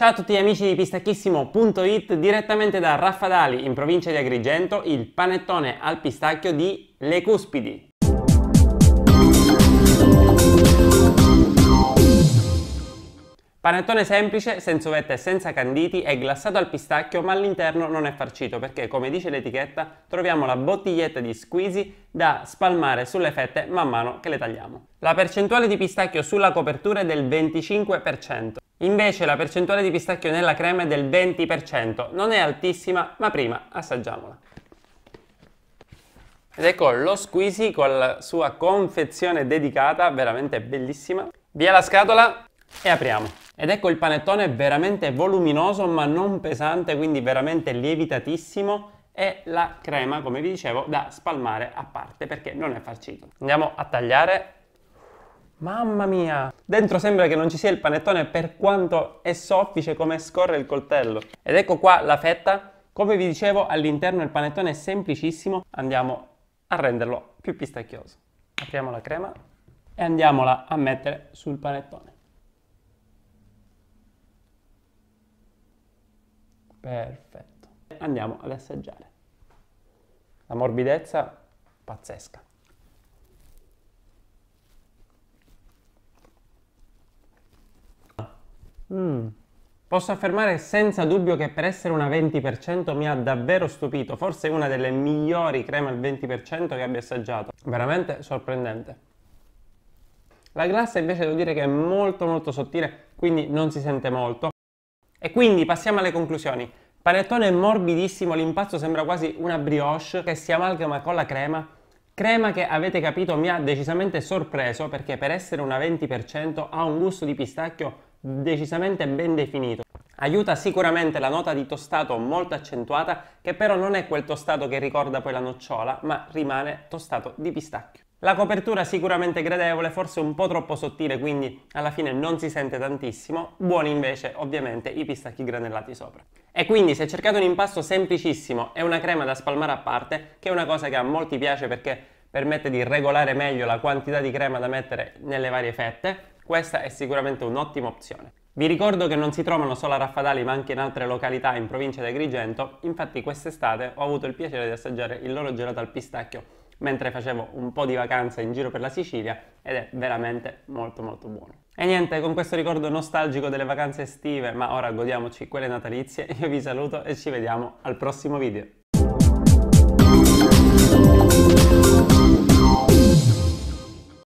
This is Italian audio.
Ciao a tutti amici di pistacchissimo.it, direttamente da Raffadali, in provincia di Agrigento, il panettone al pistacchio di Le Cuspidi. Panettone semplice, senza uvette e senza canditi, è glassato al pistacchio ma all'interno non è farcito perché, come dice l'etichetta, troviamo la bottiglietta di squeezy da spalmare sulle fette man mano che le tagliamo. La percentuale di pistacchio sulla copertura è del 25%. Invece la percentuale di pistacchio nella crema è del 20%, non è altissima, ma prima assaggiamola. Ed ecco lo squeezy con la sua confezione dedicata, veramente bellissima. Via la scatola e apriamo. Ed ecco il panettone veramente voluminoso ma non pesante, quindi veramente lievitatissimo e la crema, come vi dicevo, da spalmare a parte perché non è farcito. Andiamo a tagliare Mamma mia! Dentro sembra che non ci sia il panettone per quanto è soffice come scorre il coltello. Ed ecco qua la fetta. Come vi dicevo, all'interno il panettone è semplicissimo. Andiamo a renderlo più pistacchioso. Apriamo la crema e andiamola a mettere sul panettone. Perfetto. Andiamo ad assaggiare. La morbidezza pazzesca. Mm. Posso affermare senza dubbio che per essere una 20% mi ha davvero stupito, forse una delle migliori creme al 20% che abbia assaggiato, veramente sorprendente. La glassa invece devo dire che è molto molto sottile, quindi non si sente molto. E quindi passiamo alle conclusioni. Panettone morbidissimo, l'impasto sembra quasi una brioche che si amalgama con la crema. Crema che avete capito mi ha decisamente sorpreso perché per essere una 20% ha un gusto di pistacchio decisamente ben definito. Aiuta sicuramente la nota di tostato molto accentuata, che però non è quel tostato che ricorda poi la nocciola, ma rimane tostato di pistacchio. La copertura sicuramente gradevole, forse un po' troppo sottile, quindi alla fine non si sente tantissimo, buoni invece ovviamente i pistacchi granellati sopra. E quindi se cercate un impasto semplicissimo e una crema da spalmare a parte, che è una cosa che a molti piace perché permette di regolare meglio la quantità di crema da mettere nelle varie fette, questa è sicuramente un'ottima opzione. Vi ricordo che non si trovano solo a Raffadali ma anche in altre località in provincia di Agrigento, infatti quest'estate ho avuto il piacere di assaggiare il loro gelato al pistacchio mentre facevo un po' di vacanza in giro per la Sicilia ed è veramente molto molto buono. E niente, con questo ricordo nostalgico delle vacanze estive, ma ora godiamoci quelle natalizie, io vi saluto e ci vediamo al prossimo video.